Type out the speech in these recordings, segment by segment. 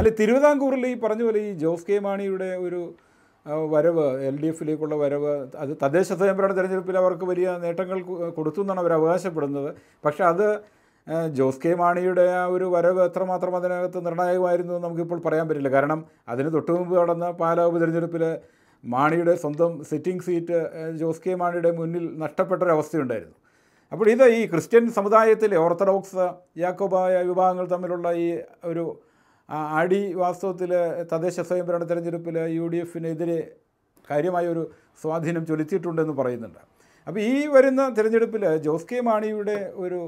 അല്ല തിരുവിതാംകൂറിൽ ഈ പറഞ്ഞ പോലെ ഈ ജോസ് കെ മാണിയുടെ ഒരു വരവ് എൽ ഡി എഫിലേക്കുള്ള വരവ് അത് തദ്ദേശ സ്വയംഭരണ തെരഞ്ഞെടുപ്പിൽ അവർക്ക് വലിയ നേട്ടങ്ങൾ കൊടുത്തു എന്നാണ് അവർ അവകാശപ്പെടുന്നത് പക്ഷേ അത് ജോസ് കെ മാണിയുടെ ആ ഒരു വരവ് എത്രമാത്രം അതിനകത്ത് നിർണായകമായിരുന്നു എന്ന് നമുക്കിപ്പോൾ പറയാൻ പറ്റില്ല കാരണം അതിന് തൊട്ടു മുമ്പ് നടന്ന പാലാ ഉപതെരഞ്ഞെടുപ്പിൽ മാണിയുടെ സ്വന്തം സിറ്റിംഗ് സീറ്റ് ജോസ് കെ മാണിയുടെ മുന്നിൽ നഷ്ടപ്പെട്ടൊരവസ്ഥയുണ്ടായിരുന്നു അപ്പോൾ ഇത് ഈ ക്രിസ്ത്യൻ സമുദായത്തിലെ ഓർത്തഡോക്സ് യാക്കോബായ വിഭാഗങ്ങൾ തമ്മിലുള്ള ഈ ഒരു അടി വാസ്തവത്തിൽ തദ്ദേശ സ്വയംഭരണ തെരഞ്ഞെടുപ്പിൽ യു ഡി എഫിനെതിരെ കാര്യമായൊരു സ്വാധീനം ചൊലുത്തിയിട്ടുണ്ടെന്ന് പറയുന്നുണ്ട് അപ്പോൾ ഈ വരുന്ന തിരഞ്ഞെടുപ്പിൽ ജോസ് കെ മാണിയുടെ ഒരു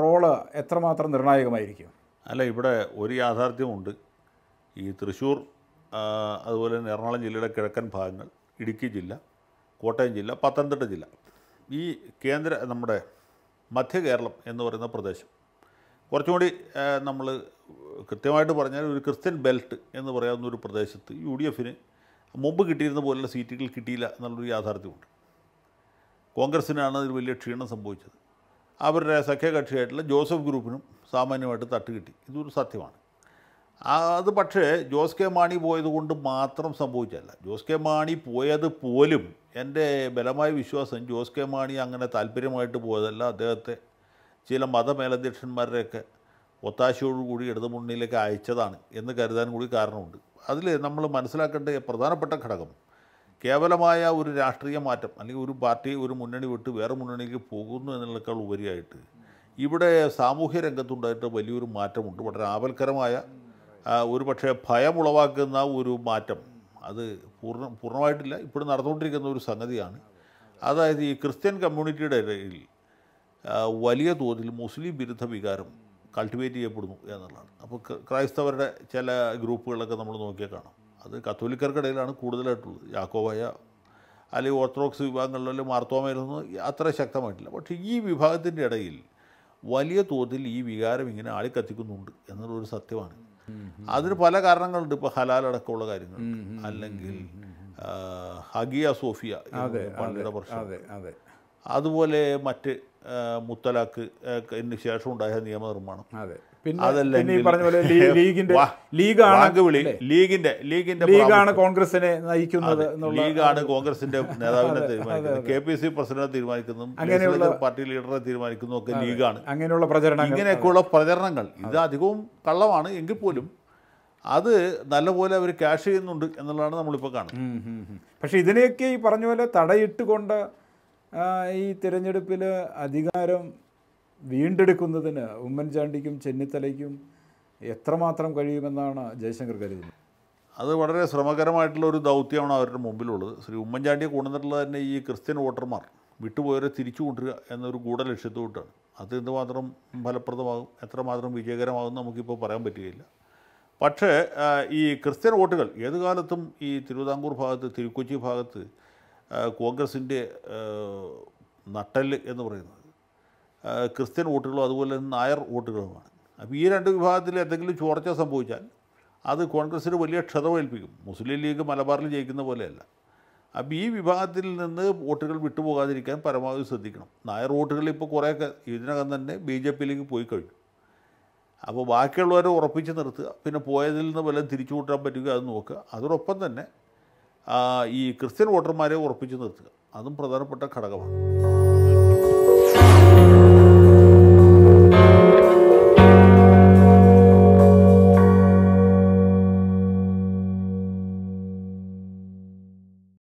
റോള് എത്രമാത്രം നിർണായകമായിരിക്കും അല്ല ഇവിടെ ഒരു യാഥാർത്ഥ്യമുണ്ട് ഈ തൃശ്ശൂർ അതുപോലെ തന്നെ എറണാകുളം ജില്ലയുടെ കിഴക്കൻ ഭാഗങ്ങൾ ഇടുക്കി ജില്ല കോട്ടയം ജില്ല പത്തനംതിട്ട ജില്ല ഈ കേന്ദ്ര നമ്മുടെ മധ്യ കേരളം എന്ന് പറയുന്ന പ്രദേശം കുറച്ചും കൂടി നമ്മൾ കൃത്യമായിട്ട് പറഞ്ഞാൽ ഒരു ക്രിസ്ത്യൻ ബെൽറ്റ് എന്ന് പറയാവുന്ന ഒരു പ്രദേശത്ത് യു ഡി എഫിന് മുമ്പ് കിട്ടിയിരുന്ന പോലുള്ള സീറ്റുകൾ കിട്ടിയില്ല എന്നുള്ളൊരു യാഥാർത്ഥ്യമുണ്ട് കോൺഗ്രസ്സിനാണ് അതിൽ വലിയ ക്ഷീണം സംഭവിച്ചത് അവരുടെ സഖ്യകക്ഷിയായിട്ടുള്ള ജോസഫ് ഗ്രൂപ്പിനും സാമാന്യമായിട്ട് തട്ട് കിട്ടി ഇതൊരു സത്യമാണ് അത് പക്ഷേ ജോസ് കെ മാണി പോയതുകൊണ്ട് മാത്രം സംഭവിച്ചല്ല ജോസ് കെ മാണി പോയത് പോലും എൻ്റെ ബലമായ വിശ്വാസം ജോസ് കെ മാണി അങ്ങനെ താല്പര്യമായിട്ട് പോയതല്ല അദ്ദേഹത്തെ ചില മതമേലധ്യക്ഷന്മാരുടെയൊക്കെ ഒത്താശയോടുകൂടി ഇടതുമുന്നണിയിലേക്ക് അയച്ചതാണ് എന്ന് കരുതാൻ കൂടി കാരണമുണ്ട് അതിൽ നമ്മൾ മനസ്സിലാക്കേണ്ട പ്രധാനപ്പെട്ട ഘടകം കേവലമായ ഒരു രാഷ്ട്രീയ മാറ്റം അല്ലെങ്കിൽ ഒരു പാർട്ടി ഒരു മുന്നണി വിട്ട് വേറെ മുന്നണിയിലേക്ക് പോകുന്നു എന്നുള്ളതിനേക്കാൾ ഉപരിയായിട്ട് ഇവിടെ സാമൂഹ്യ രംഗത്തുണ്ടായിട്ട് വലിയൊരു മാറ്റമുണ്ട് വളരെ ആപൽക്കരമായ ഒരു പക്ഷേ ഭയമുളവാക്കുന്ന ഒരു മാറ്റം അത് പൂർണ്ണ പൂർണ്ണമായിട്ടില്ല ഇപ്പോഴും നടന്നുകൊണ്ടിരിക്കുന്ന ഒരു സംഗതിയാണ് അതായത് ഈ ക്രിസ്ത്യൻ കമ്മ്യൂണിറ്റിയുടെ ഇടയിൽ വലിയ തോതിൽ മുസ്ലിം വിരുദ്ധ വികാരം കൾട്ടിവേറ്റ് ചെയ്യപ്പെടുന്നു എന്നുള്ളതാണ് അപ്പോൾ ക്രൈസ്തവരുടെ ചില ഗ്രൂപ്പുകളൊക്കെ നമ്മൾ നോക്കിയാൽ കാണാം അത് കത്തോലിക്കർക്കിടയിലാണ് കൂടുതലായിട്ടുള്ളത് യാക്കോവായ അല്ലെങ്കിൽ ഓർത്തഡോക്സ് വിഭാഗങ്ങളിലോ മാർത്തോമയിലൊന്നും അത്ര ശക്തമായിട്ടില്ല പക്ഷേ ഈ വിഭാഗത്തിൻ്റെ ഇടയിൽ വലിയ തോതിൽ ഈ വികാരം ഇങ്ങനെ ആളിക്കത്തിക്കുന്നുണ്ട് എന്നുള്ളൊരു സത്യമാണ് അതിന് പല കാരണങ്ങളുണ്ട് ഇപ്പോൾ ഹലാലടക്കമുള്ള കാര്യങ്ങൾ അല്ലെങ്കിൽ ഹഗിയ സോഫിയ പള്ളിയുടെ പ്രശ്നം അതുപോലെ മറ്റ് മുത്തലാഖ് ശേഷം ഉണ്ടായ നിയമനിർമ്മാണം അതെ ലീഗിന്റെ ലീഗിന്റെ ലീഗാണ് കോൺഗ്രസിനെ നയിക്കുന്നത് ലീഗാണ് കോൺഗ്രസിന്റെ നേതാവിനെ തീരുമാനിക്കുന്നത് കെ പി സി പ്രസിഡന്റ് തീരുമാനിക്കുന്നു അങ്ങനെയുള്ള പാർട്ടി ലീഡറെ തീരുമാനിക്കുന്നു ഒക്കെ ലീഗാണ് അങ്ങനെയുള്ള പ്രചരണം ഇങ്ങനെയൊക്കെയുള്ള പ്രചരണങ്ങൾ ഇത് അധികവും കള്ളമാണ് എങ്കിൽ പോലും അത് നല്ലപോലെ അവർ ക്യാഷ് ചെയ്യുന്നുണ്ട് എന്നുള്ളതാണ് നമ്മളിപ്പോൾ കാണുന്നത് പക്ഷെ ഇതിനെയൊക്കെ ഈ പറഞ്ഞ പോലെ തടയിട്ട് കൊണ്ട് ഈ തിരഞ്ഞെടുപ്പിൽ അധികാരം വീണ്ടെടുക്കുന്നതിന് ഉമ്മൻചാണ്ടിക്കും ചെന്നിത്തലയ്ക്കും എത്രമാത്രം കഴിയുമെന്നാണ് ജയശങ്കർ കരുതുന്നത് അത് വളരെ ശ്രമകരമായിട്ടുള്ള ഒരു ദൗത്യമാണ് അവരുടെ മുമ്പിലുള്ളത് ശ്രീ ഉമ്മൻചാണ്ടിയെ കൊണ്ടുവന്നിട്ടുള്ളത് തന്നെ ഈ ക്രിസ്ത്യൻ വോട്ടർമാർ വിട്ടുപോയവരെ തിരിച്ചു കൊണ്ടുവരിക എന്നൊരു ഗൂഢ ലക്ഷ്യത്തോട്ടാണ് അത് എന്തുമാത്രം ഫലപ്രദമാകും എത്രമാത്രം വിജയകരമാകും നമുക്കിപ്പോൾ പറയാൻ പറ്റുകയില്ല പക്ഷേ ഈ ക്രിസ്ത്യൻ വോട്ടുകൾ ഏത് കാലത്തും ഈ തിരുവിതാംകൂർ ഭാഗത്ത് തിരുക്കൊച്ചി ഭാഗത്ത് കോൺഗ്രസിൻ്റെ നട്ടല് എന്ന് പറയുന്നത് ക്രിസ്ത്യൻ വോട്ടുകളും അതുപോലെ തന്നെ നായർ വോട്ടുകളുമാണ് അപ്പോൾ ഈ രണ്ട് വിഭാഗത്തിൽ എന്തെങ്കിലും ചോർച്ച സംഭവിച്ചാൽ അത് കോൺഗ്രസ്സിന് വലിയ ക്ഷതമേൽപ്പിക്കും മുസ്ലിം ലീഗ് മലബാറിൽ ജയിക്കുന്ന പോലെയല്ല അപ്പോൾ ഈ വിഭാഗത്തിൽ നിന്ന് വോട്ടുകൾ വിട്ടുപോകാതിരിക്കാൻ പരമാവധി ശ്രദ്ധിക്കണം നായർ വോട്ടുകൾ ഇപ്പോൾ കുറേയൊക്കെ ഇതിനകം തന്നെ ബി ജെ പിയിലേക്ക് പോയി കഴിഞ്ഞു അപ്പോൾ ബാക്കിയുള്ളവരെ ഉറപ്പിച്ച് നിർത്തുക പിന്നെ പോയതിൽ നിന്ന് വല്ലതും തിരിച്ചു കൂട്ടാൻ പറ്റുക അത് നോക്കുക അതോടൊപ്പം തന്നെ ഈ ക്രിസ്ത്യൻ വോട്ടർമാരെ ഉറപ്പിച്ചു നിർത്തുക അതും പ്രധാനപ്പെട്ട ഘടകമാണ്